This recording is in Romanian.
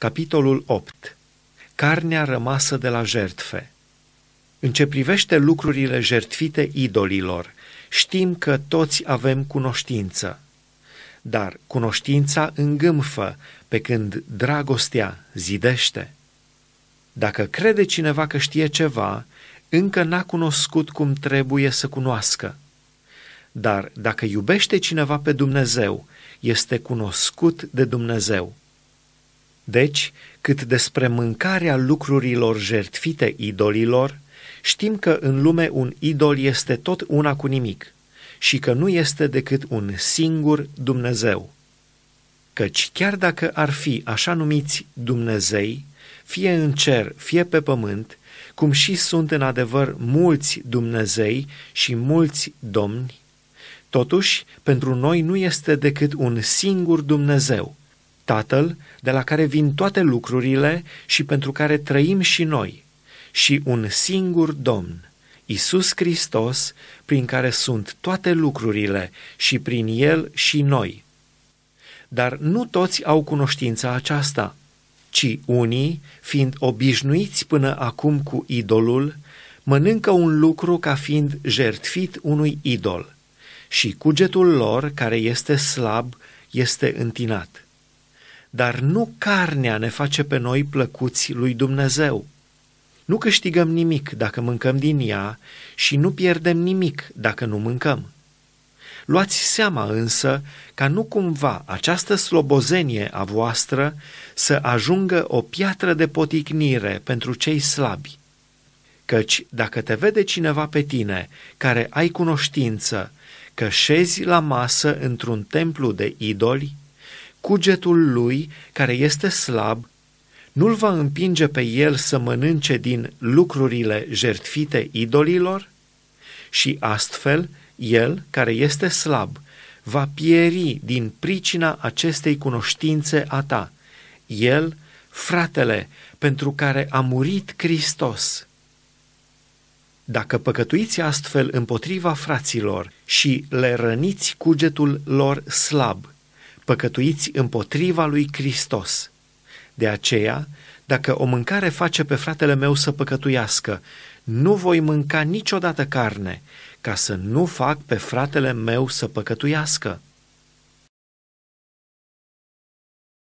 Capitolul 8. Carnea rămasă de la jertfe. În ce privește lucrurile jertfite idolilor, știm că toți avem cunoștință. Dar cunoștința îngâmfă, pe când dragostea zidește. Dacă crede cineva că știe ceva, încă n-a cunoscut cum trebuie să cunoască. Dar dacă iubește cineva pe Dumnezeu, este cunoscut de Dumnezeu deci, cât despre mâncarea lucrurilor jertfite idolilor, știm că în lume un idol este tot una cu nimic și că nu este decât un singur Dumnezeu. Căci chiar dacă ar fi așa numiți Dumnezei, fie în cer, fie pe pământ, cum și sunt în adevăr mulți Dumnezei și mulți domni, totuși pentru noi nu este decât un singur Dumnezeu – Tatăl, de la care vin toate lucrurile și pentru care trăim și noi, și un singur Domn, Isus Hristos, prin care sunt toate lucrurile și prin El și noi. Dar nu toți au cunoștința aceasta, ci unii, fiind obișnuiți până acum cu idolul, mănâncă un lucru ca fiind jertfit unui idol, și cugetul lor, care este slab, este întinat dar nu carnea ne face pe noi plăcuți lui Dumnezeu. Nu câștigăm nimic dacă mâncăm din ea și nu pierdem nimic dacă nu mâncăm. Luați seama însă ca nu cumva această slobozenie a voastră să ajungă o piatră de poticnire pentru cei slabi. Căci dacă te vede cineva pe tine care ai cunoștință că șezi la masă într-un templu de idoli, cugetul lui, care este slab, nu-l va împinge pe el să mănânce din lucrurile jertfite idolilor? Și astfel, el, care este slab, va pieri din pricina acestei cunoștințe a ta. El, fratele, pentru care a murit Hristos. Dacă păcătuiți astfel împotriva fraților și le răniți cugetul lor slab, păcătuiți împotriva lui Hristos. De aceea, dacă o mâncare face pe fratele meu să păcătuiască, nu voi mânca niciodată carne, ca să nu fac pe fratele meu să păcătuiască.